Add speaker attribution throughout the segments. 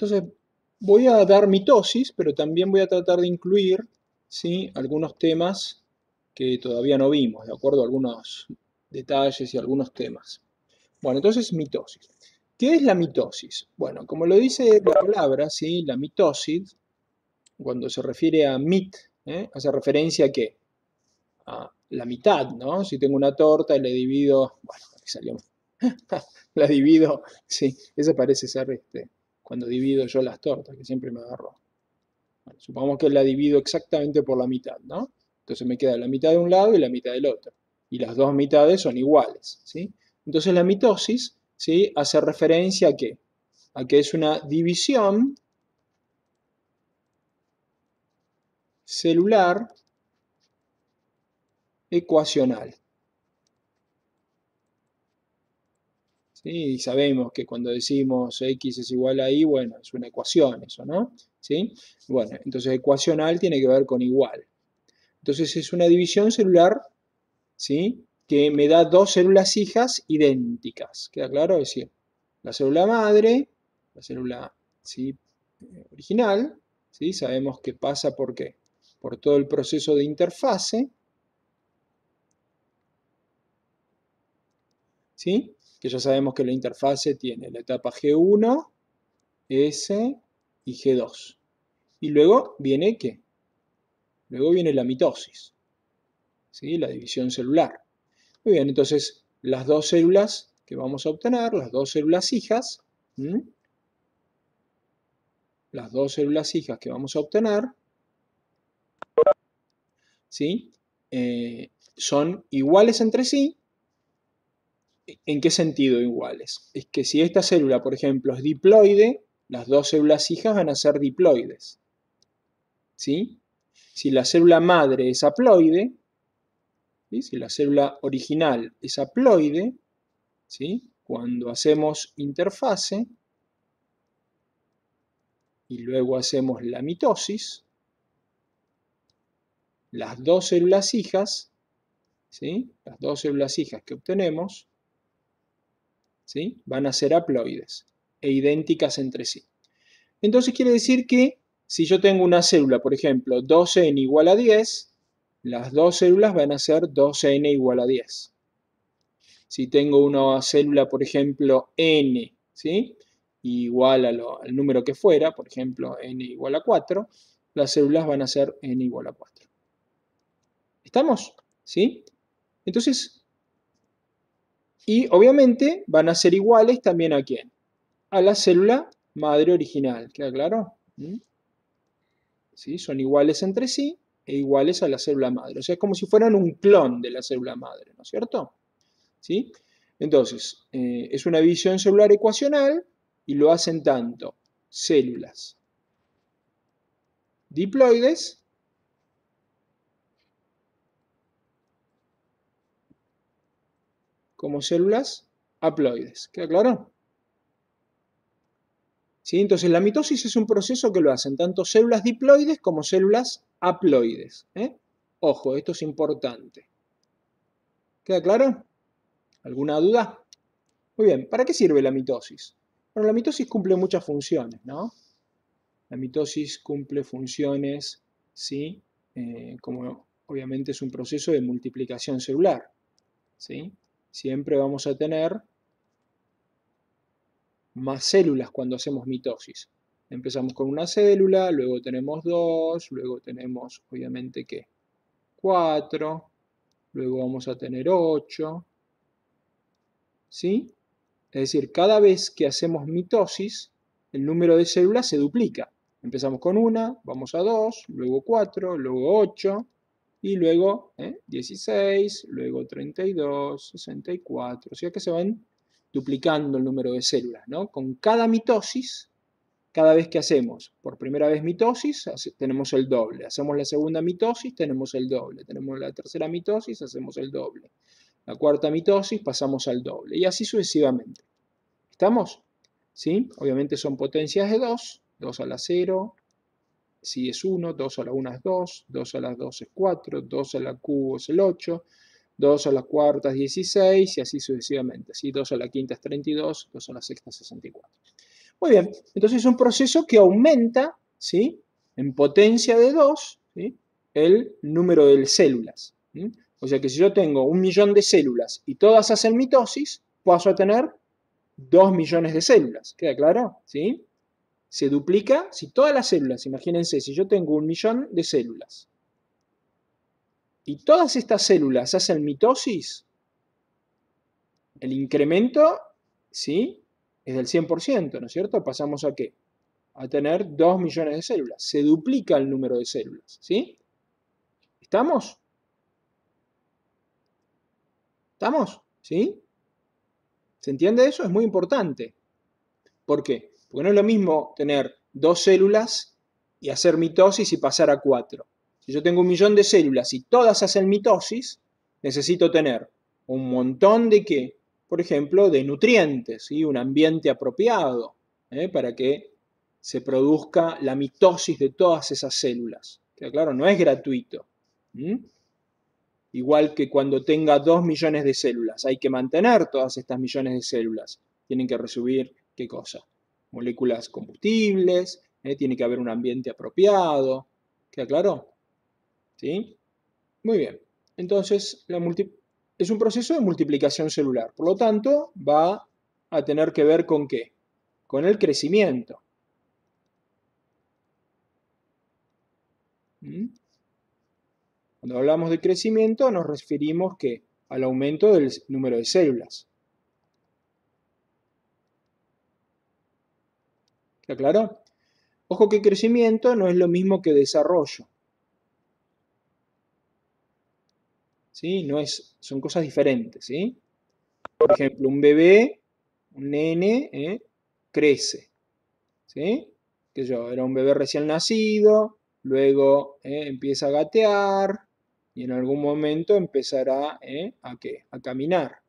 Speaker 1: Entonces, voy a dar mitosis, pero también voy a tratar de incluir ¿sí? algunos temas que todavía no vimos, ¿de acuerdo? Algunos detalles y algunos temas. Bueno, entonces mitosis. ¿Qué es la mitosis? Bueno, como lo dice la palabra, ¿sí? la mitosis, cuando se refiere a mit, ¿eh? hace referencia a qué? A la mitad, ¿no? Si tengo una torta y le divido, bueno, salió, la divido, sí, eso parece ser este, cuando divido yo las tortas, que siempre me agarro. supongamos que la divido exactamente por la mitad, ¿no? Entonces me queda la mitad de un lado y la mitad del otro. Y las dos mitades son iguales, ¿sí? Entonces la mitosis, ¿sí? Hace referencia a qué? A que es una división celular ecuacional. Y sabemos que cuando decimos x es igual a y, bueno, es una ecuación eso, ¿no? ¿Sí? Bueno, entonces ecuacional tiene que ver con igual. Entonces es una división celular, ¿sí? Que me da dos células hijas idénticas, ¿queda claro? Es decir, la célula madre, la célula original, ¿sí? Sabemos que pasa por qué? Por todo el proceso de interfase, ¿sí? que ya sabemos que la interfase tiene la etapa G1, S y G2. Y luego viene ¿qué? Luego viene la mitosis, ¿sí? la división celular. Muy bien, entonces las dos células que vamos a obtener, las dos células hijas, las dos células hijas que vamos a obtener, ¿sí? Eh, son iguales entre sí, ¿En qué sentido iguales? Es que si esta célula, por ejemplo, es diploide, las dos células hijas van a ser diploides. ¿Sí? Si la célula madre es haploide, si la célula original es haploide, cuando hacemos interfase y luego hacemos la mitosis, las dos células hijas, ¿sí? las dos células hijas que obtenemos, Van a ser haploides e idénticas entre sí. Entonces quiere decir que si yo tengo una célula, por ejemplo, 12n igual a 10, las dos células van a ser 12n igual a 10. Si tengo una célula, por ejemplo, n, ¿sí? igual al número que fuera, por ejemplo, n igual a 4, las células van a ser n igual a 4. ¿Estamos? ¿Sí? Entonces, y obviamente van a ser iguales también a quién? A la célula madre original, ¿queda claro? ¿Mm? ¿Sí? Son iguales entre sí e iguales a la célula madre. O sea, es como si fueran un clon de la célula madre, ¿no es cierto? ¿Sí? Entonces, eh, es una división celular ecuacional y lo hacen tanto células diploides como células haploides. ¿Queda claro? ¿Sí? Entonces la mitosis es un proceso que lo hacen tanto células diploides como células haploides. ¿eh? Ojo, esto es importante. ¿Queda claro? ¿Alguna duda? Muy bien, ¿para qué sirve la mitosis? Bueno, la mitosis cumple muchas funciones, ¿no? La mitosis cumple funciones, ¿sí? Eh, como obviamente es un proceso de multiplicación celular, ¿sí? siempre vamos a tener más células cuando hacemos mitosis. Empezamos con una célula, luego tenemos dos, luego tenemos obviamente que Cuatro, luego vamos a tener ocho, ¿sí? Es decir, cada vez que hacemos mitosis, el número de células se duplica. Empezamos con una, vamos a dos, luego cuatro, luego ocho y luego 16, ¿eh? luego 32, 64. O sea que se van duplicando el número de células, ¿no? Con cada mitosis, cada vez que hacemos por primera vez mitosis, tenemos el doble. Hacemos la segunda mitosis, tenemos el doble. Tenemos la tercera mitosis, hacemos el doble. La cuarta mitosis, pasamos al doble. Y así sucesivamente. ¿Estamos? ¿Sí? Obviamente son potencias de 2. 2 a la 0, si es 1, 2 a la 1 es 2, 2 a la 2 es 4, 2 a la cubo es el 8, 2 a la cuarta es 16 y así sucesivamente. ¿sí? 2 a la quinta es 32, 2 a la sexta es 64. Muy bien, entonces es un proceso que aumenta ¿sí? en potencia de 2 ¿sí? el número de células. O sea que si yo tengo un millón de células y todas hacen mitosis, paso a tener 2 millones de células. ¿Queda claro? ¿Sí? se duplica si todas las células, imagínense, si yo tengo un millón de células y todas estas células hacen mitosis, el incremento, ¿sí? Es del 100%, ¿no es cierto? Pasamos a qué? A tener 2 millones de células. Se duplica el número de células, ¿sí? ¿Estamos? ¿Estamos? ¿Sí? ¿Se entiende eso? Es muy importante. ¿Por qué? Porque no es lo mismo tener dos células y hacer mitosis y pasar a cuatro. Si yo tengo un millón de células y todas hacen mitosis, necesito tener un montón de qué? Por ejemplo, de nutrientes y un ambiente apropiado ¿eh? para que se produzca la mitosis de todas esas células. Que claro, no es gratuito. Igual que cuando tenga dos millones de células, hay que mantener todas estas millones de células. Tienen que recibir qué cosa? moléculas combustibles, eh, tiene que haber un ambiente apropiado. qué aclaró? ¿Sí? Muy bien. Entonces, es un proceso de multiplicación celular. Por lo tanto, va a tener que ver con qué? Con el crecimiento. ¿Mm? Cuando hablamos de crecimiento nos referimos que al aumento del número de células. ¿Está claro? Ojo que crecimiento no es lo mismo que desarrollo. ¿Sí? No es, son cosas diferentes, ¿sí? Por ejemplo, un bebé, un nene, ¿eh? crece, ¿sí? Que yo, era un bebé recién nacido, luego ¿eh? empieza a gatear y en algún momento empezará ¿eh? a, qué? a caminar.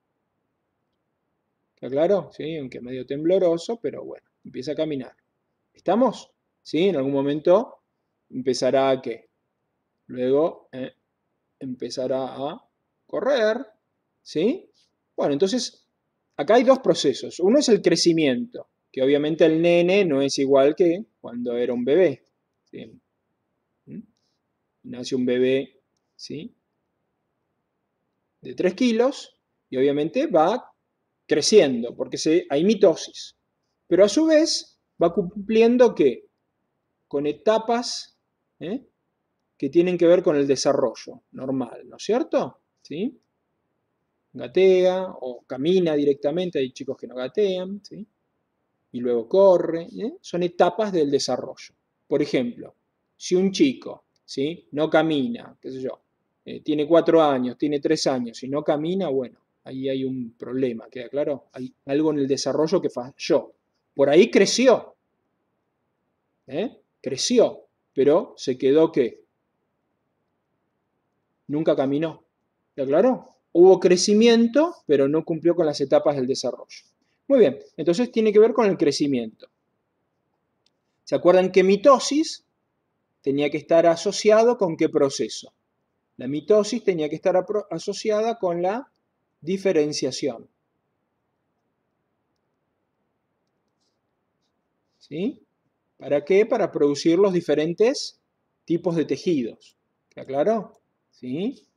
Speaker 1: ¿Está claro? ¿Sí? Aunque medio tembloroso, pero bueno, empieza a caminar. ¿Estamos? ¿Sí? En algún momento empezará a qué? Luego eh, empezará a correr. ¿Sí? Bueno, entonces acá hay dos procesos. Uno es el crecimiento, que obviamente el nene no es igual que cuando era un bebé. ¿Mm? Nace un bebé ¿sí? de 3 kilos y obviamente va creciendo porque hay mitosis. Pero a su vez va cumpliendo que con etapas ¿eh? que tienen que ver con el desarrollo normal, ¿no es cierto? ¿Sí? Gatea o camina directamente, hay chicos que no gatean, ¿sí? y luego corre, ¿eh? son etapas del desarrollo. Por ejemplo, si un chico ¿sí? no camina, qué sé yo, eh, tiene cuatro años, tiene tres años y no camina, bueno, ahí hay un problema, ¿queda claro? Hay algo en el desarrollo que falló. Por ahí creció, ¿eh? creció, pero se quedó que nunca caminó. ¿Te aclaró? Hubo crecimiento, pero no cumplió con las etapas del desarrollo. Muy bien, entonces tiene que ver con el crecimiento. ¿Se acuerdan que mitosis tenía que estar asociado con qué proceso? La mitosis tenía que estar asociada con la diferenciación. ¿sí? ¿Para qué? Para producir los diferentes tipos de tejidos. ¿Está claro? ¿Sí?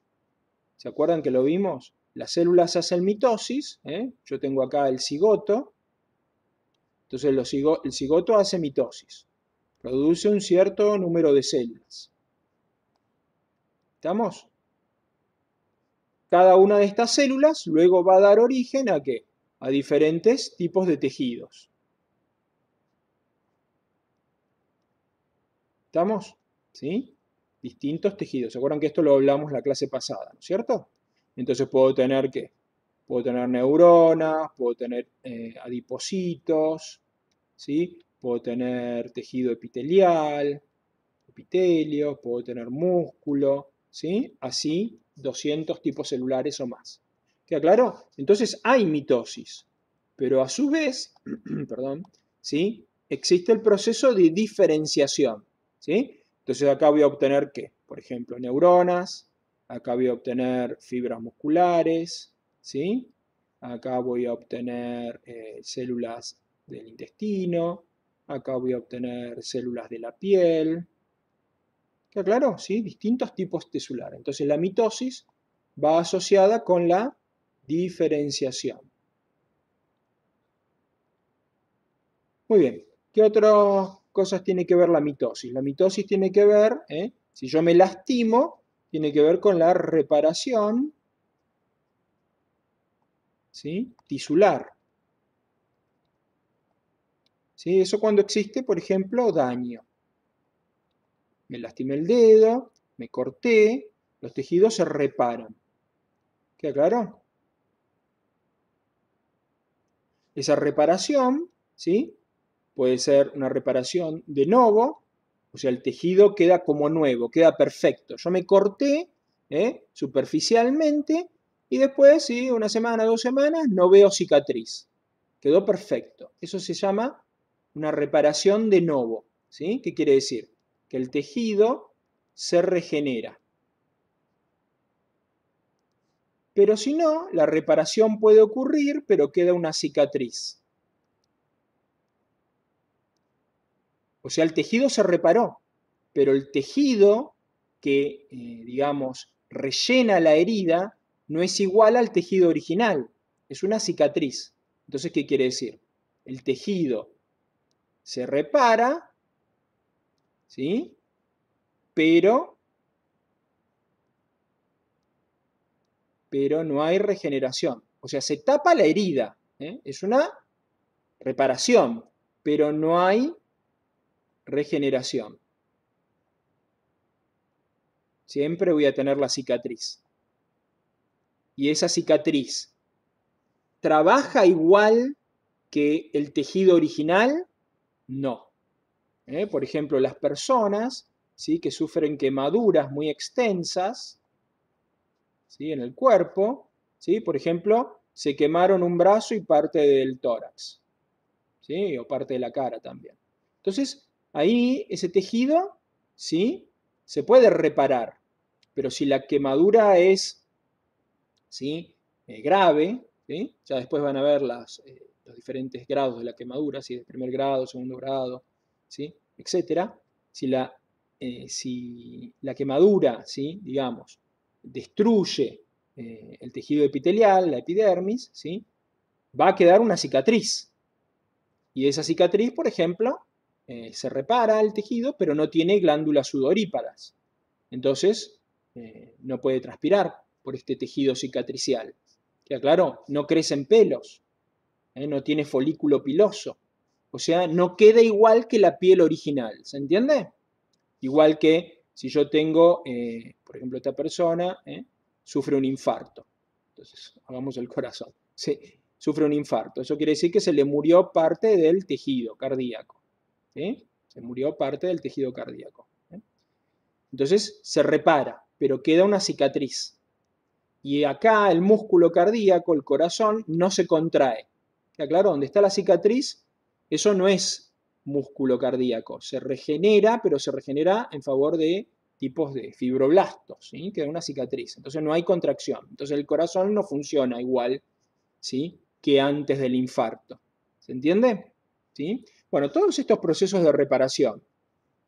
Speaker 1: ¿Se acuerdan que lo vimos? Las células hacen mitosis. ¿eh? Yo tengo acá el cigoto. Entonces el cigoto hace mitosis. Produce un cierto número de células. ¿Estamos? Cada una de estas células luego va a dar origen a qué? A diferentes tipos de tejidos. ¿Estamos? ¿Sí? Distintos tejidos. ¿Se acuerdan que esto lo hablamos la clase pasada, ¿no es cierto? Entonces puedo tener que puedo tener neuronas, puedo tener eh, adipositos, ¿sí? puedo tener tejido epitelial, epitelio, puedo tener músculo, ¿sí? así 200 tipos celulares o más. ¿Queda aclaro? Entonces hay mitosis, pero a su vez, perdón, ¿sí? existe el proceso de diferenciación. Entonces acá voy a obtener qué? Por ejemplo, neuronas, acá voy a obtener fibras musculares, ¿sí? Acá voy a obtener eh, células del intestino, acá voy a obtener células de la piel. que claro? ¿Sí? Distintos tipos tesulares. Entonces la mitosis va asociada con la diferenciación. Muy bien. ¿Qué otro? cosas tiene que ver la mitosis? La mitosis tiene que ver, ¿eh? si yo me lastimo, tiene que ver con la reparación ¿sí? tisular. ¿Sí? Eso cuando existe, por ejemplo, daño. Me lastimé el dedo, me corté, los tejidos se reparan. ¿Queda claro? Esa reparación, ¿sí? puede ser una reparación de novo, o sea, el tejido queda como nuevo, queda perfecto. Yo me corté ¿eh? superficialmente y después, sí, una semana, dos semanas, no veo cicatriz. Quedó perfecto. Eso se llama una reparación de novo. ¿sí? ¿Qué quiere decir? Que el tejido se regenera. Pero si no, la reparación puede ocurrir, pero queda una cicatriz. O sea, el tejido se reparó, pero el tejido que, eh, digamos, rellena la herida no es igual al tejido original, es una cicatriz. Entonces, ¿qué quiere decir? El tejido se repara, ¿sí? Pero, pero no hay regeneración. O sea, se tapa la herida, ¿eh? es una reparación, pero no hay regeneración. Siempre voy a tener la cicatriz. Y esa cicatriz trabaja igual que el tejido original, no. ¿Eh? Por ejemplo, las personas ¿sí? que sufren quemaduras muy extensas ¿sí? en el cuerpo, ¿sí? por ejemplo, se quemaron un brazo y parte del tórax, ¿sí? o parte de la cara también. Entonces, Ahí ese tejido, ¿sí? Se puede reparar, pero si la quemadura es, ¿sí? Eh, grave, Ya después van a ver las, eh, los diferentes grados de la quemadura, si es de primer grado, segundo grado, ¿sí? Etcétera. Si la, eh, si la quemadura, ¿sí? Digamos, destruye el tejido epitelial, la epidermis, ¿sí? Va a quedar una cicatriz, y esa cicatriz, por ejemplo, eh, se repara el tejido, pero no tiene glándulas sudoríparas. Entonces, eh, no puede transpirar por este tejido cicatricial. Ya claro, no crecen pelos, eh, no tiene folículo piloso. O sea, no queda igual que la piel original, ¿se entiende? Igual que si yo tengo, por ejemplo, esta persona sufre un infarto. Entonces, hagamos el corazón. Sí, sufre un infarto. Eso quiere decir que se le murió parte del tejido cardíaco se murió parte del tejido cardíaco. ¿eh? Entonces se repara, pero queda una cicatriz. Y acá el músculo cardíaco, el corazón, no se contrae. ¿Está claro? Donde está la cicatriz, eso no es músculo cardíaco. Se regenera, pero se regenera en favor de tipos de fibroblastos, ¿sí? queda una cicatriz. Entonces no hay contracción. Entonces el corazón no funciona igual ¿sí? que antes del infarto. ¿Se entiende? ¿Sí? Bueno, todos estos procesos de reparación,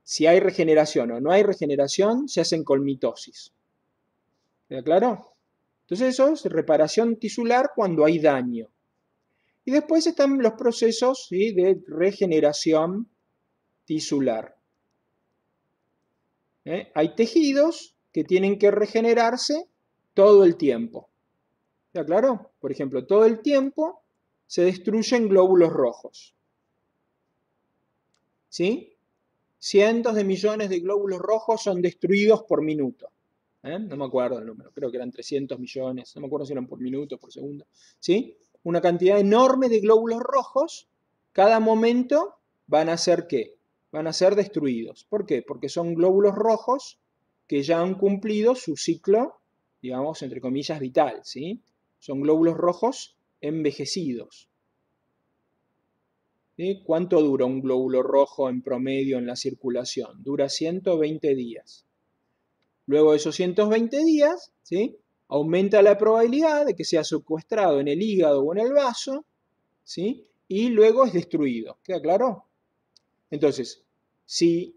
Speaker 1: si hay regeneración o no hay regeneración, se hacen con mitosis. Ya claro? Entonces eso es reparación tisular cuando hay daño. Y después están los procesos de regeneración tisular. ¿Eh? Hay tejidos que tienen que regenerarse todo el tiempo. Ya claro? Por ejemplo, todo el tiempo se destruyen glóbulos rojos. ¿sí? Cientos de millones de glóbulos rojos son destruidos por minuto. ¿eh? No me acuerdo el número, creo que eran 300 millones, no me acuerdo si eran por minuto, por segundo, ¿sí? Una cantidad enorme de glóbulos rojos, cada momento van a ser qué? Van a ser destruidos. ¿Por qué? Porque son glóbulos rojos que ya han cumplido su ciclo, digamos, entre comillas, vital, ¿sí? Son glóbulos rojos envejecidos. ¿Cuánto dura un glóbulo rojo en promedio en la circulación? Dura 120 días. Luego de esos 120 días, ¿sí? aumenta la probabilidad de que sea secuestrado en el hígado o en el vaso, ¿sí? y luego es destruido. ¿Queda claro? Entonces, si,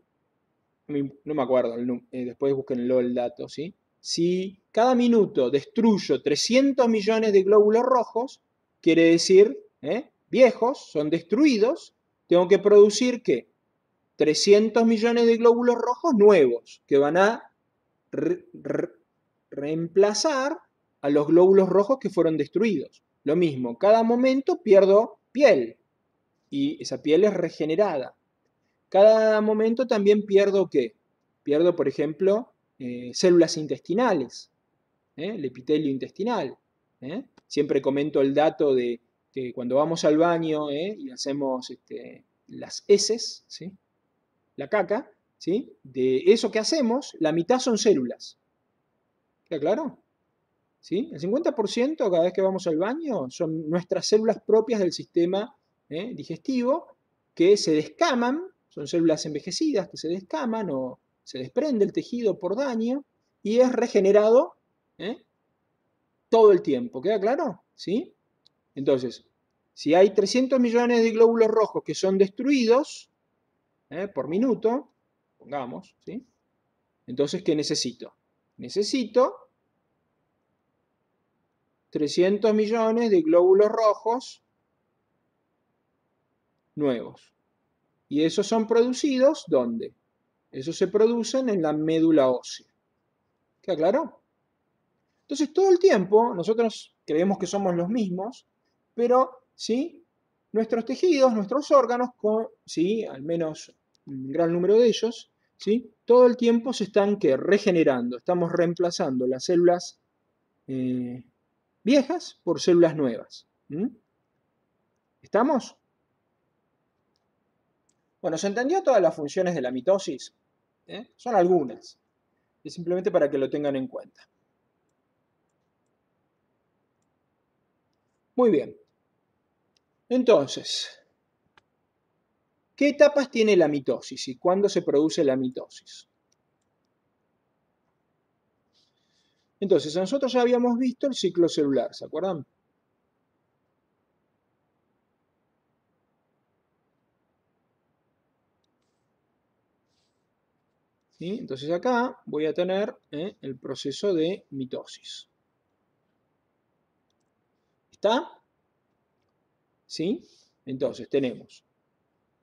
Speaker 1: no me acuerdo, eh, después busquenlo el dato, ¿sí? si cada minuto destruyo 300 millones de glóbulos rojos, quiere decir ¿eh? viejos, son destruidos, tengo que producir ¿qué? 300 millones de glóbulos rojos nuevos que van a reemplazar a los glóbulos rojos que fueron destruidos. Lo mismo, cada momento pierdo piel y esa piel es regenerada. Cada momento también pierdo qué? Pierdo, por ejemplo, eh, células intestinales, ¿eh? el epitelio intestinal. ¿eh? Siempre comento el dato de este, cuando vamos al baño ¿eh? y hacemos este, las heces, la caca, de eso que hacemos, la mitad son células. ¿Queda claro? El 50% cada vez que vamos al baño son nuestras células propias del sistema ¿eh? digestivo que se descaman, son células envejecidas que se descaman o se desprende el tejido por daño y es regenerado ¿eh? todo el tiempo. ¿Queda claro? ¿Sí? Entonces, si hay 300 millones de glóbulos rojos que son destruidos ¿eh? por minuto, pongamos, ¿sí? Entonces, ¿qué necesito? Necesito 300 millones de glóbulos rojos nuevos. Y esos son producidos, ¿dónde? Esos se producen en la médula ósea. ¿Qué claro? Entonces, todo el tiempo nosotros creemos que somos los mismos, pero ¿sí? nuestros tejidos, nuestros órganos, ¿sí? al menos un gran número de ellos, ¿sí? todo el tiempo se están regenerando, estamos reemplazando las células eh, viejas por células nuevas. ¿Estamos? Bueno, ¿se entendió todas las funciones de la mitosis? ¿Eh? Son algunas. Es simplemente para que lo tengan en cuenta. Muy bien. Entonces, ¿qué etapas tiene la mitosis y cuándo se produce la mitosis? Entonces, nosotros ya habíamos visto el ciclo celular, ¿se acuerdan? Entonces acá voy a tener ¿eh? el proceso de mitosis. ¿Está? ¿Sí? Entonces tenemos,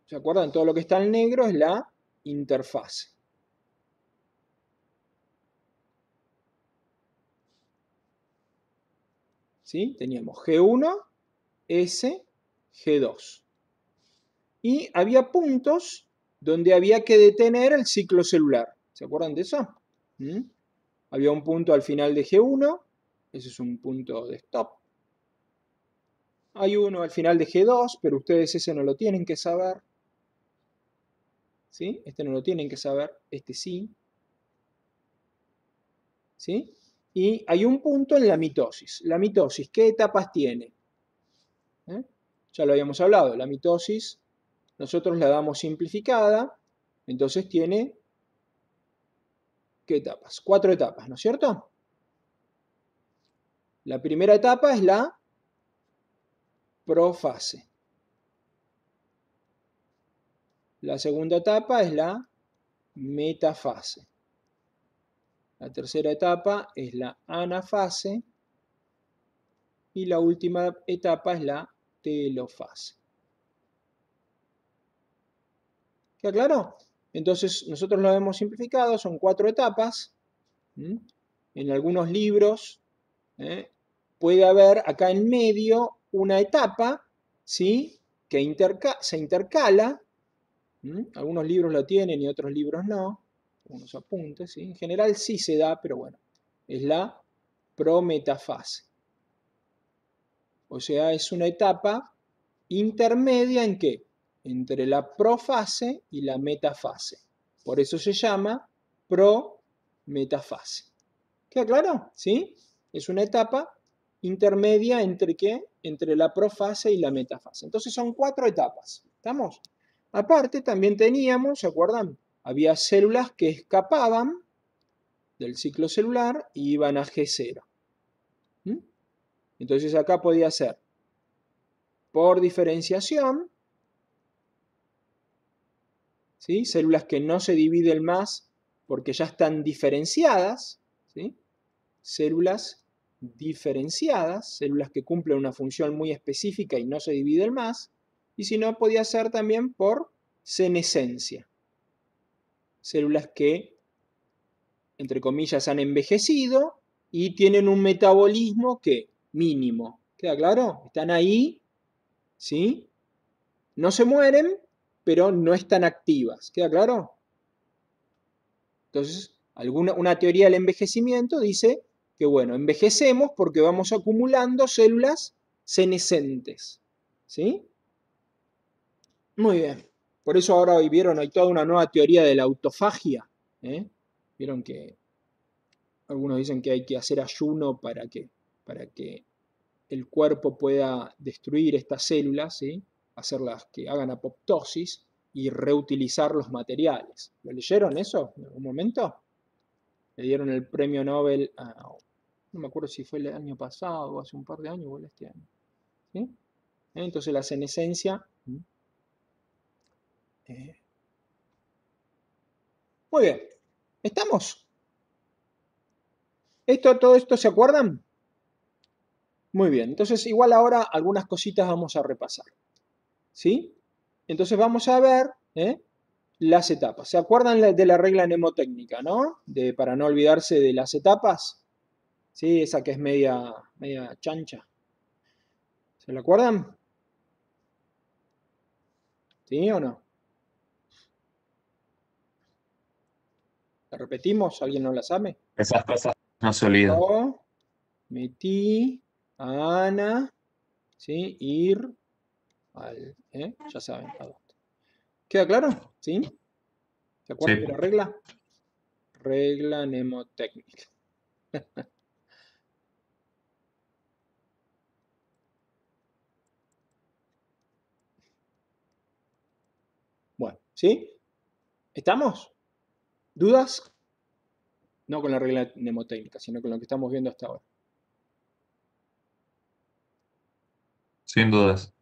Speaker 1: ¿se acuerdan? Todo lo que está en negro es la interfaz. ¿Sí? Teníamos G1, S, G2. Y había puntos donde había que detener el ciclo celular. ¿Se acuerdan de eso? ¿Mm? Había un punto al final de G1, ese es un punto de stop. Hay uno al final de G2, pero ustedes ese no lo tienen que saber. ¿Sí? Este no lo tienen que saber, este sí. ¿Sí? Y hay un punto en la mitosis. La mitosis, ¿qué etapas tiene? ¿Eh? Ya lo habíamos hablado, la mitosis nosotros la damos simplificada, entonces tiene, ¿qué etapas? Cuatro etapas, ¿no es cierto? La primera etapa es la profase. La segunda etapa es la metafase. La tercera etapa es la anafase. Y la última etapa es la telofase. ¿Qué claro? Entonces nosotros lo hemos simplificado, son cuatro etapas. En algunos libros ¿eh? puede haber acá en medio una etapa ¿sí? que se intercala. Algunos libros lo tienen y otros libros no. Unos apuntes. En general sí se da, pero bueno, es la prometafase. O sea, es una etapa intermedia en qué? Entre la profase y la metafase. Por eso se llama prometafase. ¿Queda claro? ¿Sí? Es una etapa intermedia entre qué? entre la profase y la metafase. Entonces son cuatro etapas. ¿Estamos? Aparte también teníamos, ¿se acuerdan? Había células que escapaban del ciclo celular y iban a G0. ¿Mm? Entonces acá podía ser por diferenciación, ¿sí? células que no se dividen más porque ya están diferenciadas, ¿sí? células diferenciadas, células que cumplen una función muy específica y no se dividen más, y si no, podía ser también por senescencia, células que, entre comillas, han envejecido y tienen un metabolismo que mínimo, ¿queda claro? Están ahí, ¿sí? No se mueren, pero no están activas, ¿queda claro? Entonces, alguna, una teoría del envejecimiento dice que bueno, envejecemos porque vamos acumulando células senescentes. ¿Sí? Muy bien. Por eso ahora hoy vieron, hay toda una nueva teoría de la autofagia. ¿eh? Vieron que algunos dicen que hay que hacer ayuno para que, para que el cuerpo pueda destruir estas células, ¿sí? hacerlas que hagan apoptosis y reutilizar los materiales. ¿Lo leyeron eso en algún momento? le dieron el premio Nobel, a, no me acuerdo si fue el año pasado o hace un par de años o este año. ¿sí? Entonces la senescencia... Eh, muy bien, ¿estamos? ¿Esto, ¿Todo esto se acuerdan? Muy bien, entonces igual ahora algunas cositas vamos a repasar. ¿Sí? Entonces vamos a ver ¿eh? las etapas. ¿Se acuerdan de la regla mnemotécnica, no? De, para no olvidarse de las etapas. Sí, esa que es media, media chancha. ¿Se la acuerdan? ¿Sí o no? ¿La repetimos? ¿Alguien no la sabe? Esas cosas no se olvidan. metí a Ana, ¿sí? Ir al... ¿eh? Ya saben, ¿Queda claro? ¿Sí? ¿Se acuerdan de la regla? Regla mnemotécnica. bueno, ¿sí? ¿Estamos? ¿Dudas? No con la regla mnemotécnica, sino con lo que estamos viendo hasta ahora. Sin dudas.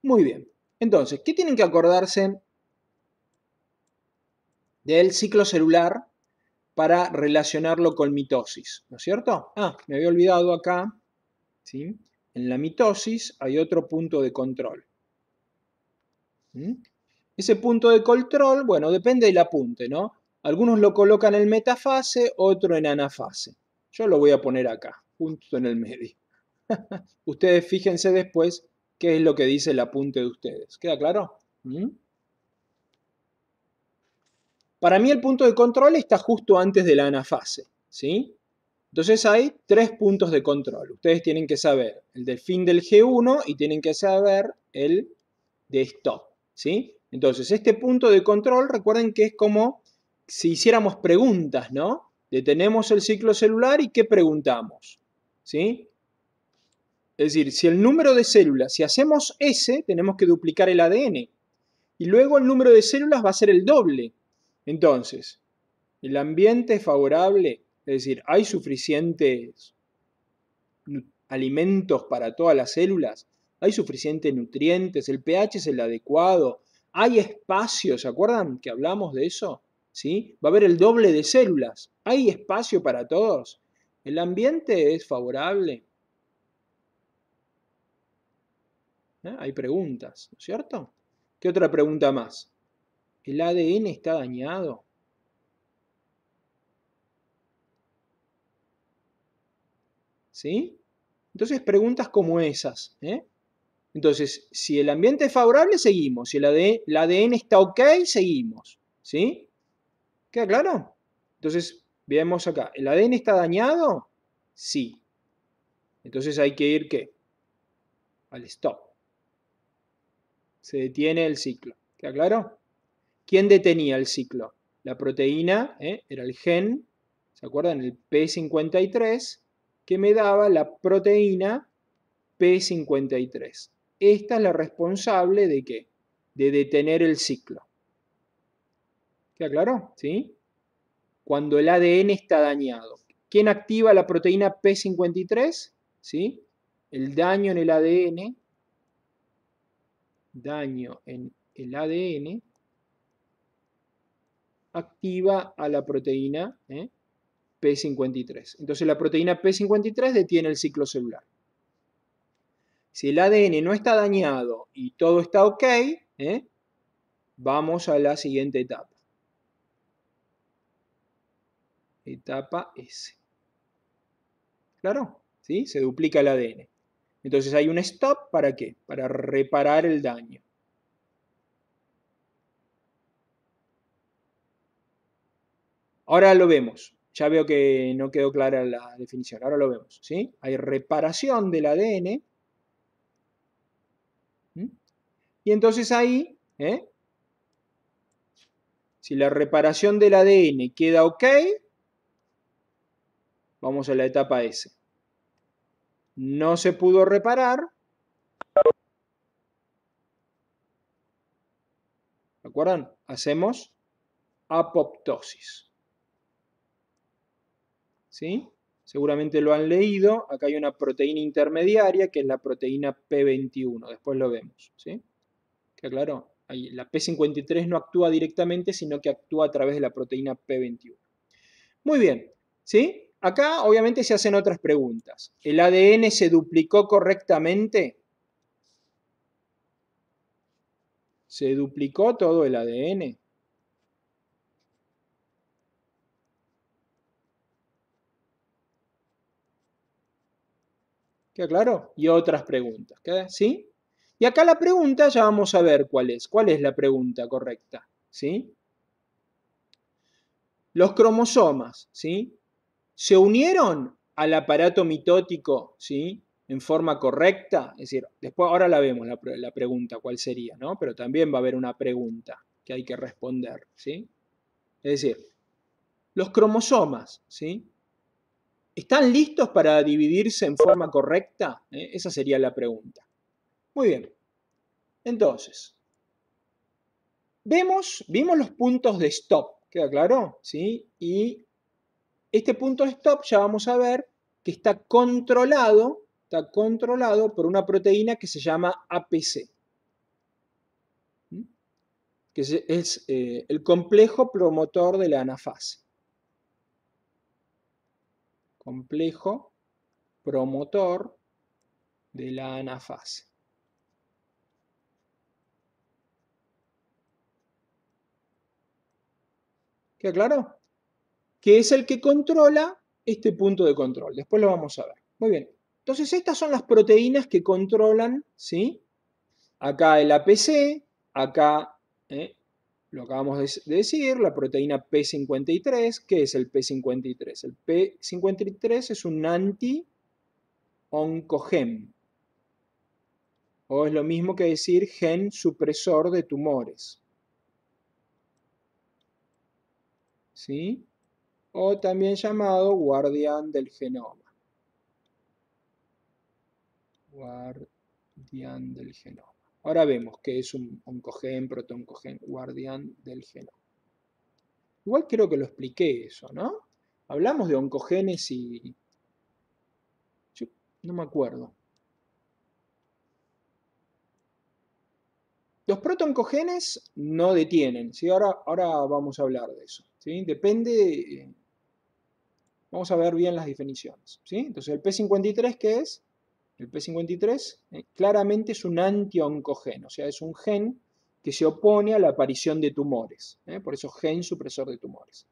Speaker 1: Muy bien. Entonces, ¿qué tienen que acordarse del ciclo celular para relacionarlo con mitosis? ¿No es cierto? Ah, me había olvidado acá, ¿sí? En la mitosis hay otro punto de control. ¿Mm? Ese punto de control, bueno, depende del apunte, ¿no? Algunos lo colocan en metafase, otro en anafase. Yo lo voy a poner acá, justo en el medio. Ustedes fíjense después qué es lo que dice el apunte de ustedes. ¿Queda claro? ¿Mm? Para mí el punto de control está justo antes de la anafase, ¿sí? Entonces hay tres puntos de control. Ustedes tienen que saber el del fin del G1 y tienen que saber el de stop, ¿sí? Entonces este punto de control, recuerden que es como si hiciéramos preguntas, ¿no? Detenemos el ciclo celular y ¿qué preguntamos? ¿Sí? Es decir, si el número de células, si hacemos S, tenemos que duplicar el ADN. Y luego el número de células va a ser el doble. Entonces, el ambiente es favorable, es decir, hay suficientes alimentos para todas las células, hay suficientes nutrientes, el pH es el adecuado, hay espacio, ¿se acuerdan que hablamos de eso? ¿Sí? Va a haber el doble de células, hay espacio para todos, el ambiente es favorable. ¿Ah? Hay preguntas, ¿no es cierto? ¿Qué otra pregunta más? ¿El ADN está dañado? ¿Sí? Entonces, preguntas como esas. ¿eh? Entonces, si el ambiente es favorable, seguimos. Si el ADN, ADN está ok, seguimos. ¿Sí? ¿Queda claro? Entonces, veamos acá. ¿El ADN está dañado? Sí. Entonces hay que ir, que Al stop se detiene el ciclo. ¿Queda aclaró? ¿Quién detenía el ciclo? La proteína, ¿eh? era el gen, ¿se acuerdan? El P53, que me daba la proteína P53. Esta es la responsable de qué? De detener el ciclo. ¿Queda aclaró? ¿Sí? Cuando el ADN está dañado. ¿Quién activa la proteína P53? ¿Sí? El daño en el ADN daño en el ADN, activa a la proteína ¿eh? p P53. Entonces la proteína P53 detiene el ciclo celular. Si el ADN no está dañado y todo está ok, ¿eh? vamos a la siguiente etapa. Etapa S. ¿Claro? ¿Sí? Se duplica el ADN. Entonces hay un stop para qué? Para reparar el daño. Ahora lo vemos. Ya veo que no quedó clara la definición. Ahora lo vemos. ¿sí? Hay reparación del ADN. ¿Mm? Y entonces ahí, ¿eh? si la reparación del ADN queda ok, vamos a la etapa S no se pudo reparar. ¿Se acuerdan? Hacemos apoptosis. ¿Sí? Seguramente lo han leído. Acá hay una proteína intermediaria que es la proteína P21. Después lo vemos. ¿Sí? Que claro, la P53 no actúa directamente, sino que actúa a través de la proteína P21. Muy bien. ¿Sí? Acá obviamente se hacen otras preguntas. ¿El ADN se duplicó correctamente? ¿Se duplicó todo el ADN? ¿Queda claro? Y otras preguntas. ¿queda? ¿Sí? Y acá la pregunta ya vamos a ver cuál es. ¿Cuál es la pregunta correcta? ¿Sí? Los cromosomas, ¿sí? se unieron al aparato mitótico, ¿sí? En forma correcta. Es decir, después ahora la vemos la, pregunta, cuál sería, ¿no? Pero también va a haber una pregunta que hay que responder, ¿sí? Es decir, los cromosomas, ¿sí? ¿Están listos para dividirse en forma correcta? ¿Eh? Esa sería la pregunta. Muy bien. Entonces, vemos, vimos los puntos de stop, ¿queda claro? ¿Sí? Y este punto stop ya vamos a ver que está controlado, está controlado por una proteína que se llama APC, ¿Mm? que es eh, el complejo promotor de la anafase. Complejo promotor de la anafase. qué claro? que es el que controla este punto de control. Después lo vamos a ver. Muy bien. Entonces estas son las proteínas que controlan, ¿sí? Acá el APC, acá ¿eh? lo acabamos de decir, la proteína P53. ¿Qué es el P53? El P53 es un anti-oncogen, o es lo mismo que decir gen supresor de tumores. ¿Sí? o también llamado guardián del genoma. Guardián del genoma. Ahora vemos que es un oncogen, protooncogen. guardián del genoma. Igual creo que lo expliqué eso, ¿no? Hablamos de oncogenes y... no me acuerdo. Los protooncogenes no detienen, ¿sí? ahora, ahora vamos a hablar de eso. Depende eh, Vamos a ver bien las definiciones. ¿sí? Entonces, ¿el P53 qué es? El P53 eh, claramente es un antioncogeno, o sea, es un gen que se opone a la aparición de tumores. ¿eh? Por eso, gen supresor de tumores.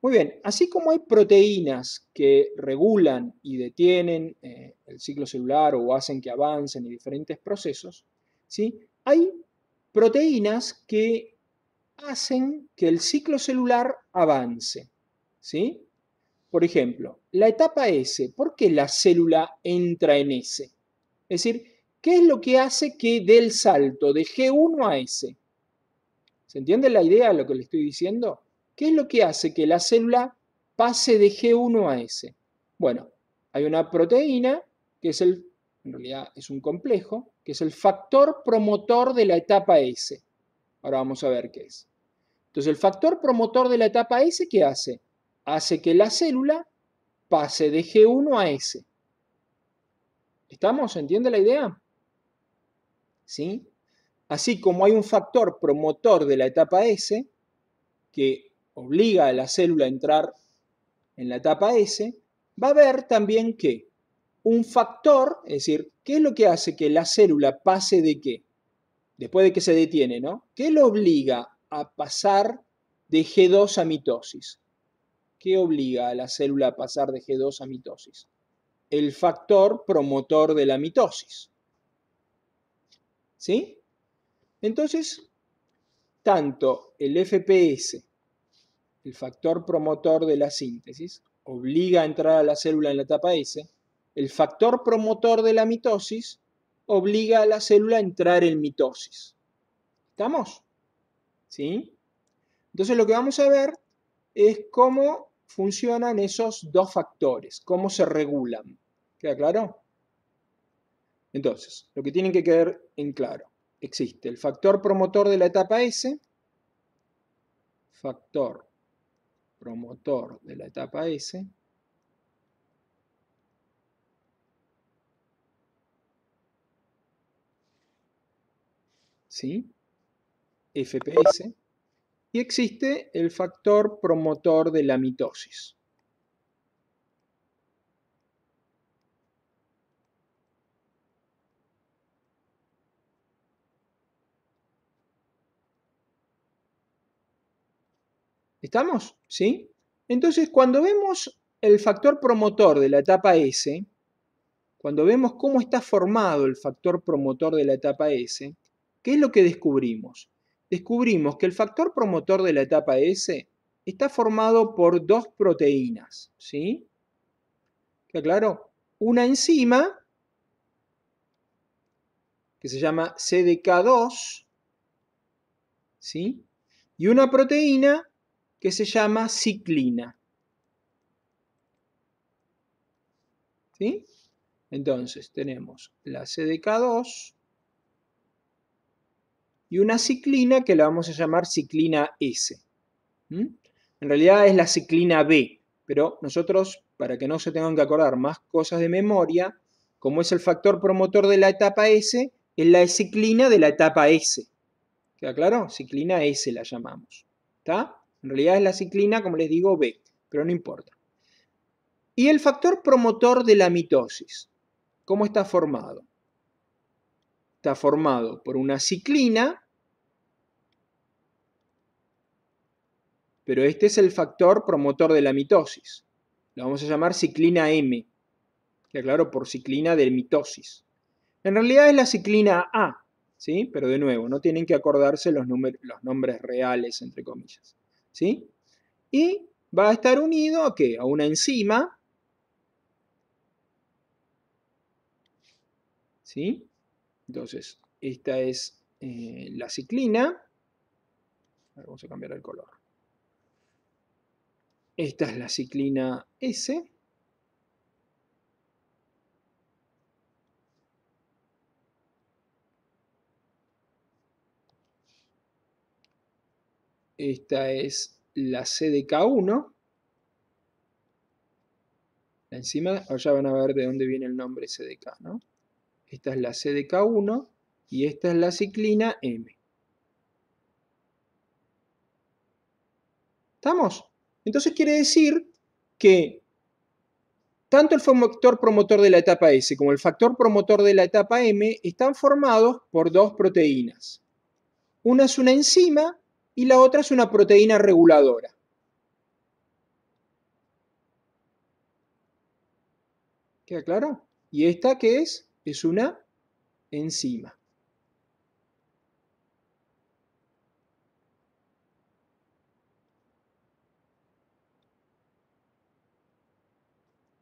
Speaker 1: Muy bien, así como hay proteínas que regulan y detienen eh, el ciclo celular o hacen que avancen en diferentes procesos, ¿sí? hay proteínas que hacen que el ciclo celular avance. ¿sí? Por ejemplo, la etapa S, ¿por qué la célula entra en S? Es decir, ¿qué es lo que hace que dé el salto de G1 a S? ¿Se entiende la idea de lo que le estoy diciendo? ¿Qué es lo que hace que la célula pase de G1 a S? Bueno, hay una proteína que es el, en realidad es un complejo, que es el factor promotor de la etapa S. Ahora vamos a ver qué es. Entonces, el factor promotor de la etapa S, ¿qué hace? hace que la célula pase de G1 a S. ¿Estamos? ¿Entiende la idea? ¿Sí? Así como hay un factor promotor de la etapa S que obliga a la célula a entrar en la etapa S, va a haber también que un factor, es decir, ¿qué es lo que hace que la célula pase de qué? Después de que se detiene, ¿no? ¿Qué lo obliga a pasar de G2 a mitosis? ¿Qué obliga a la célula a pasar de G2 a mitosis. El factor promotor de la mitosis. ¿Sí? Entonces, tanto el FPS, el factor promotor de la síntesis, obliga a entrar a la célula en la etapa S, el factor promotor de la mitosis obliga a la célula a entrar en mitosis. ¿Estamos? ¿Sí? Entonces lo que vamos a ver es cómo funcionan esos dos factores, cómo se regulan. ¿Queda claro? Entonces, lo que tienen que quedar en claro, existe el factor promotor de la etapa S, factor promotor de la etapa S, ¿sí? FPS, y existe el factor promotor de la mitosis. ¿Estamos? ¿Sí? Entonces, cuando vemos el factor promotor de la etapa S, cuando vemos cómo está formado el factor promotor de la etapa S, ¿qué es lo que descubrimos? descubrimos que el factor promotor de la etapa S está formado por dos proteínas, ¿sí? Que claro? Una enzima que se llama CDK2, ¿sí? Y una proteína que se llama ciclina. ¿Sí? Entonces tenemos la CDK2 y una ciclina que la vamos a llamar ciclina S. En realidad es la ciclina B, pero nosotros, para que no se tengan que acordar más cosas de memoria, como es el factor promotor de la etapa S, es la ciclina de la etapa S. ¿Queda claro? Ciclina S la llamamos. ¿Está? En realidad es la ciclina, como les digo, B, pero no importa. Y el factor promotor de la mitosis, ¿cómo está formado? formado por una ciclina, pero este es el factor promotor de la mitosis. Lo vamos a llamar ciclina M, que aclaro por ciclina de mitosis. En realidad es la ciclina A, ¿sí? Pero de nuevo, no tienen que acordarse los, los nombres reales, entre comillas, ¿sí? Y va a estar unido a, qué? a una enzima, ¿sí? Entonces, esta es eh, la ciclina. vamos a cambiar el color. Esta es la ciclina S. Esta es la CDK1. La encima, ya van a ver de dónde viene el nombre CDK, ¿no? Esta es la CDK1 y esta es la ciclina M. ¿Estamos? Entonces quiere decir que tanto el factor promotor de la etapa S como el factor promotor de la etapa M están formados por dos proteínas. Una es una enzima y la otra es una proteína reguladora. ¿Queda claro? ¿Y esta qué es? es una enzima.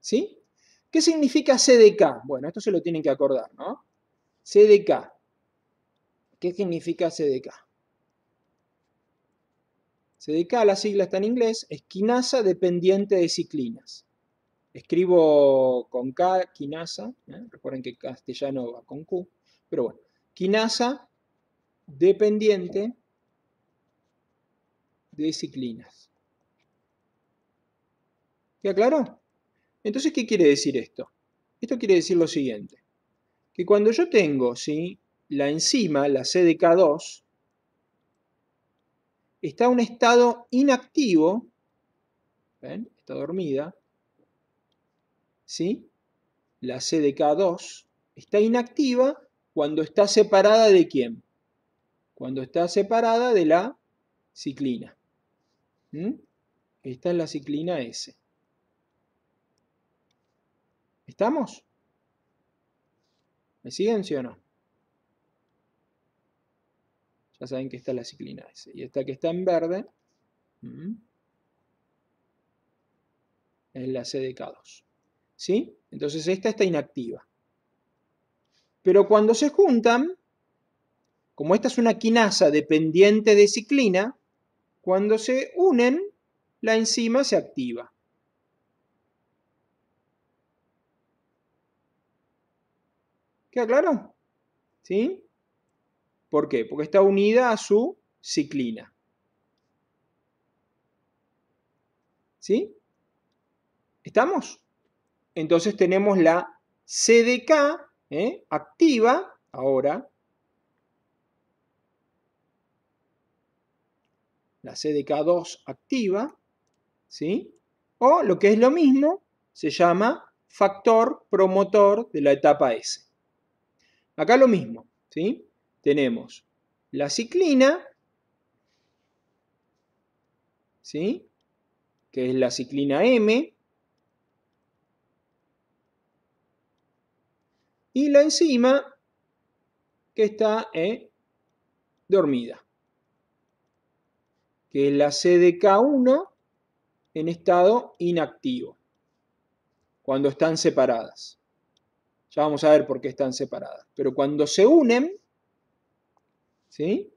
Speaker 1: ¿Sí? ¿Qué significa CDK? Bueno, esto se lo tienen que acordar, ¿no? CDK. ¿Qué significa CDK? CDK, la sigla está en inglés, esquinasa dependiente de ciclinas. Escribo con K, quinasa, ¿eh? recuerden que castellano va con Q, pero bueno, quinasa dependiente de ciclinas. ya claro? Entonces, ¿qué quiere decir esto? Esto quiere decir lo siguiente, que cuando yo tengo ¿sí? la enzima, la CDK2, está en un estado inactivo, está dormida, ¿sí? La CDK2 está inactiva cuando está separada de quién? Cuando está separada de la ciclina. ¿Mm? Esta es la ciclina S. ¿Estamos? ¿Me siguen, sí o no? Ya saben que esta es la ciclina S. Y esta que está en verde es la CDK2. ¿sí? Entonces esta está inactiva. Pero cuando se juntan, como esta es una quinasa dependiente de ciclina, cuando se unen, la enzima se activa. ¿Queda claro? ¿Sí? ¿Por qué? Porque está unida a su ciclina. ¿Sí? ¿Estamos? entonces tenemos la CDK ¿eh? activa ahora. La CDK2 activa, ¿sí? O lo que es lo mismo, se llama factor promotor de la etapa S. Acá lo mismo, ¿sí? Tenemos la ciclina, ¿sí? Que es la ciclina M, y la enzima que está eh, dormida, que es la CDK1 en estado inactivo, cuando están separadas. Ya vamos a ver por qué están separadas. Pero cuando se unen, ¿sí?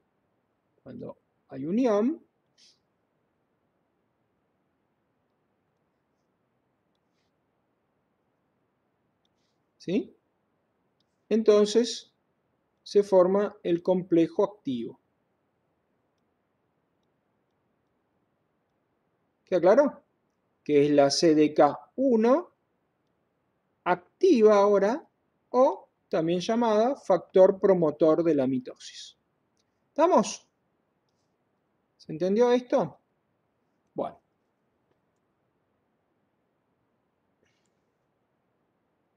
Speaker 1: Cuando hay unión, ¿sí? Entonces se forma el complejo activo. ¿Qué aclaró? Que es la CDK1 activa ahora o también llamada factor promotor de la mitosis. ¿Estamos? ¿Se entendió esto? Bueno.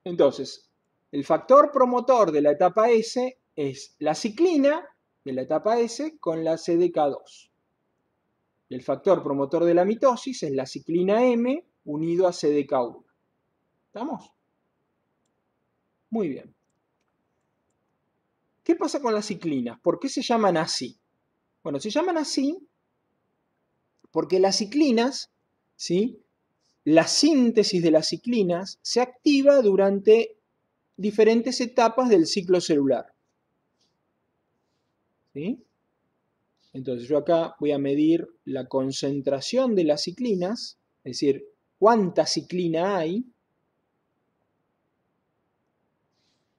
Speaker 1: Entonces, el factor promotor de la etapa S es la ciclina de la etapa S con la CDK2. El factor promotor de la mitosis es la ciclina M unido a CDK1. ¿Estamos? Muy bien. ¿Qué pasa con las ciclinas? ¿Por qué se llaman así? Bueno, se llaman así porque las ciclinas, ¿sí? la síntesis de las ciclinas se activa durante diferentes etapas del ciclo celular. ¿Sí? Entonces yo acá voy a medir la concentración de las ciclinas, es decir, cuánta ciclina hay.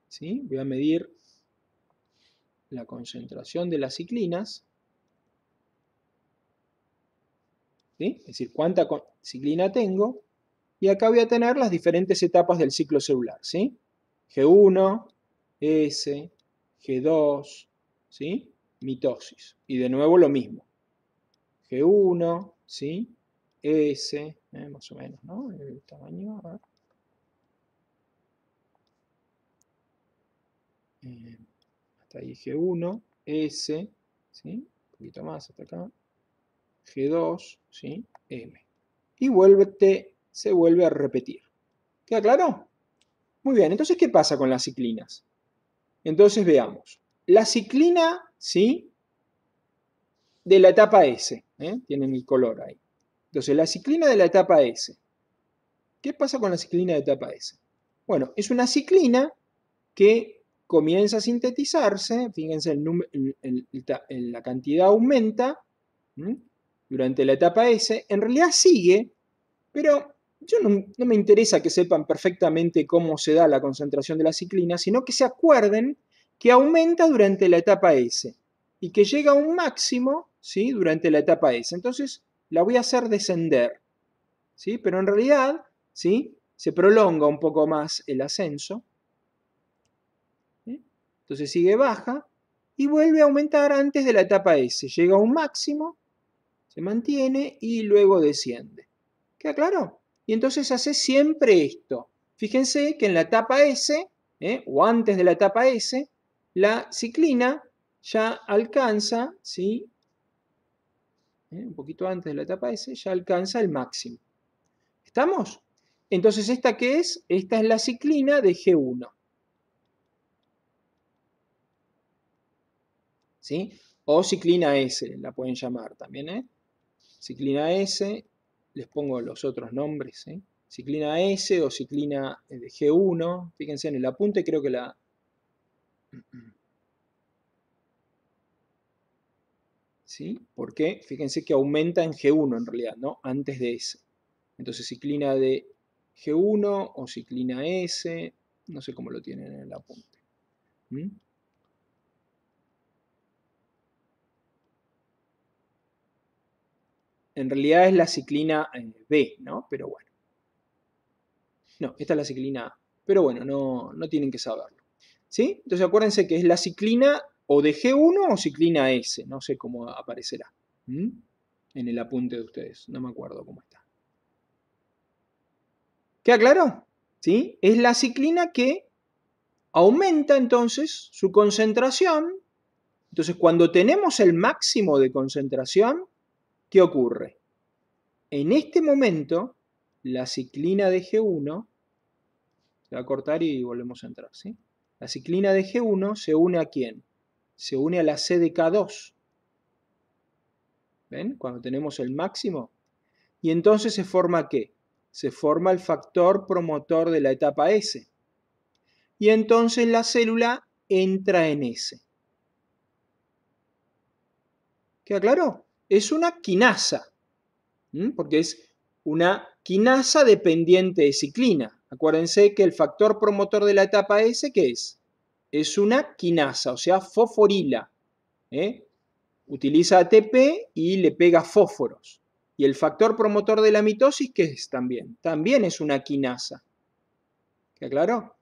Speaker 1: ¿Sí? Voy a medir la concentración de las ciclinas. ¿Sí? Es decir, cuánta ciclina tengo. Y acá voy a tener las diferentes etapas del ciclo celular. ¿sí? G1, S, G2, ¿sí? Mitosis. Y de nuevo lo mismo. G1, ¿sí? S, eh, más o menos, ¿no? El tamaño, a ver. Eh, hasta ahí G1, S, ¿sí? Un poquito más hasta acá. G2, ¿sí? M. Y vuélvete, se vuelve a repetir. ¿Queda claro? Muy bien, entonces, ¿qué pasa con las ciclinas? Entonces, veamos. La ciclina, ¿sí? De la etapa S. ¿eh? Tienen el color ahí. Entonces, la ciclina de la etapa S. ¿Qué pasa con la ciclina de etapa S? Bueno, es una ciclina que comienza a sintetizarse, fíjense, el la cantidad aumenta durante la etapa S, en realidad sigue, pero yo no, me interesa que sepan perfectamente cómo se da la concentración de la ciclina, sino que se acuerden que aumenta durante la etapa S y que llega a un máximo durante la etapa S. Entonces la voy a hacer descender, ¿sí? pero en realidad ¿sí? se prolonga un poco más el ascenso. Entonces sigue baja y vuelve a aumentar antes de la etapa S. Llega a un máximo, se mantiene y luego desciende. ¿Queda claro? Y entonces hace siempre esto. Fíjense que en la etapa S, ¿eh? o antes de la etapa S, la ciclina ya alcanza, ¿sí? ¿Eh? un poquito antes de la etapa S, ya alcanza el máximo. ¿Estamos? Entonces, ¿esta qué es? Esta es la ciclina de G1. ¿Sí? O ciclina S, la pueden llamar también, ¿eh? Ciclina S, les pongo los otros nombres, ¿eh? ciclina S o ciclina eh, G1, fíjense en el apunte creo que la... ¿Sí? Porque fíjense que aumenta en G1 en realidad, ¿no? Antes de S. Entonces ciclina de G1 o ciclina S, no sé cómo lo tienen en el apunte. en realidad es la ciclina eh, B, ¿no? Pero bueno. No, esta es la ciclina A. Pero bueno, no, no tienen que saberlo. ¿Sí? Entonces acuérdense que es la ciclina o de G1 o ciclina S. No sé cómo aparecerá. En el apunte de ustedes. No me acuerdo cómo está. ¿Queda claro? ¿Sí? Es la ciclina que aumenta entonces su concentración. Entonces cuando tenemos el máximo de concentración, ¿qué ocurre? En este momento, la ciclina de G1 se va a cortar y volvemos a entrar, ¿sí? La ciclina de G1 se une a quién? Se une a la C de K2. ¿Ven? Cuando tenemos el máximo. Y entonces se forma qué? Se forma el factor promotor de la etapa S. Y entonces la célula entra en S. ¿Queda claro? es una quinasa, porque es una quinasa dependiente de ciclina. Acuérdense que el factor promotor de la etapa S, ¿qué es? Es una quinasa, o sea, fosforila. ¿eh? Utiliza ATP y le pega fósforos. Y el factor promotor de la mitosis, ¿qué es también? También es una quinasa. qué claro?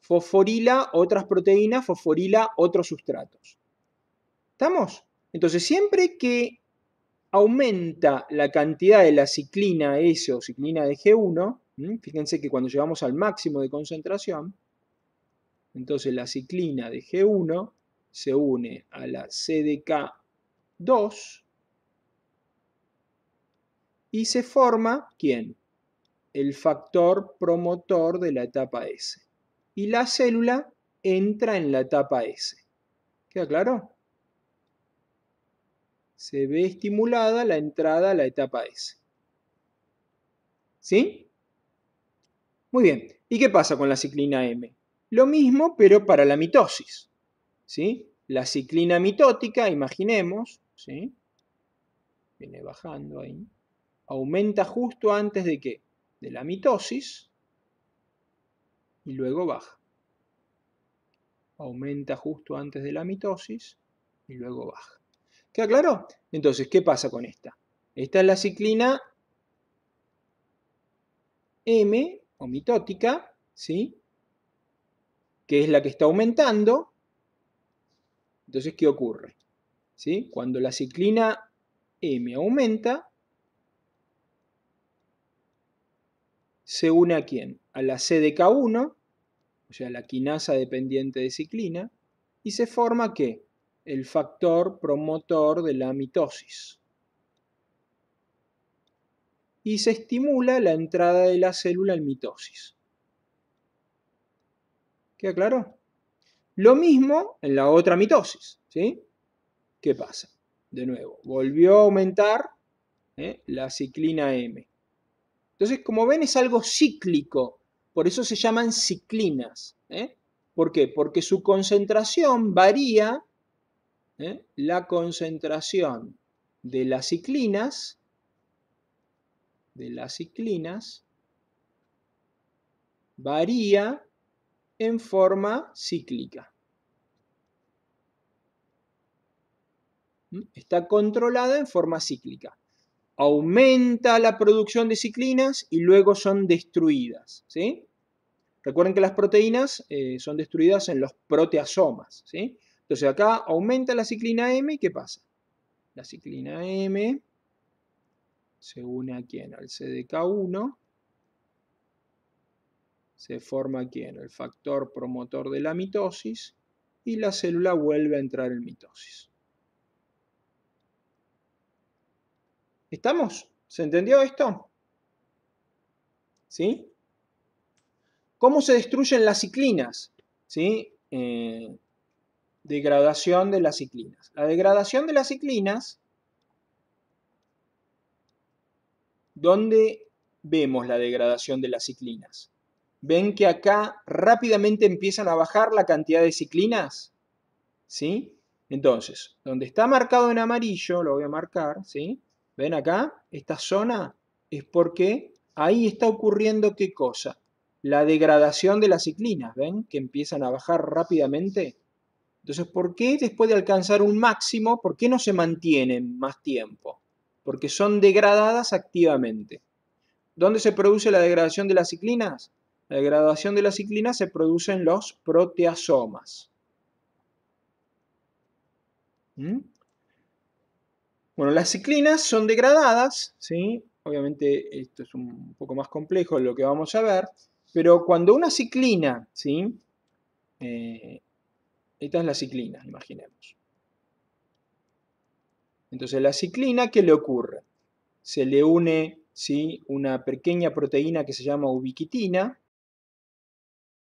Speaker 1: Fosforila otras proteínas, fosforila otros sustratos. ¿Estamos? Entonces, siempre que aumenta la cantidad de la ciclina S o ciclina de G1, fíjense que cuando llegamos al máximo de concentración, entonces la ciclina de G1 se une a la CDK2 y se forma, ¿quién? El factor promotor de la etapa S. Y la célula entra en la etapa S. ¿Queda claro? se ve estimulada la entrada a la etapa S. ¿Sí? Muy bien. ¿Y qué pasa con la ciclina M? Lo mismo, pero para la mitosis. ¿Sí? La ciclina mitótica, imaginemos, ¿sí? viene bajando ahí, aumenta justo antes de que de la mitosis y luego baja. Aumenta justo antes de la mitosis y luego baja. ¿Está claro? Entonces, ¿qué pasa con esta? Esta es la ciclina M o mitótica, ¿sí? Que es la que está aumentando. Entonces, ¿qué ocurre? ¿Sí? Cuando la ciclina M aumenta, se une a quién? A la CDK1, o sea, la quinasa dependiente de ciclina, y se forma ¿qué? el factor promotor de la mitosis. Y se estimula la entrada de la célula en mitosis. ¿Queda claro? Lo mismo en la otra mitosis. ¿sí? ¿Qué pasa? De nuevo, volvió a aumentar ¿eh? la ciclina M. Entonces, como ven, es algo cíclico. Por eso se llaman ciclinas. ¿eh? ¿Por qué? Porque su concentración varía ¿eh? la concentración de las ciclinas, de varía en forma cíclica. ¿Mm? Está controlada en forma cíclica. Aumenta la producción de ciclinas y luego son destruidas. Recuerden que las proteínas eh, son destruidas en los proteasomas. Entonces acá aumenta la ciclina M y ¿qué pasa? La ciclina M se une aquí en Al CDK1. Se forma en El factor promotor de la mitosis y la célula vuelve a entrar en mitosis. ¿Estamos? ¿Se entendió esto? ¿Sí? ¿Cómo se destruyen las ciclinas? ¿Sí? Eh, Degradación de las ciclinas. La degradación de las ciclinas, ¿dónde vemos la degradación de las ciclinas? ¿Ven que acá rápidamente empiezan a bajar la cantidad de ciclinas? ¿Sí? Entonces, donde está marcado en amarillo, lo voy a marcar, ¿sí? ¿Ven acá? Esta zona es porque ahí está ocurriendo qué cosa? La degradación de las ciclinas, ¿ven? Que empiezan a bajar rápidamente. Entonces, ¿por qué después de alcanzar un máximo, por qué no se mantienen más tiempo? Porque son degradadas activamente. ¿Dónde se produce la degradación de las ciclinas? La degradación de las ciclinas se produce en los proteasomas. ¿Mm? Bueno, las ciclinas son degradadas, ¿sí? obviamente esto es un poco más complejo lo que vamos a ver, pero cuando una ciclina ¿sí? Eh, esta es la ciclina, imaginemos. Entonces, la ciclina, ¿qué le ocurre? Se le une ¿sí? una pequeña proteína que se llama ubiquitina,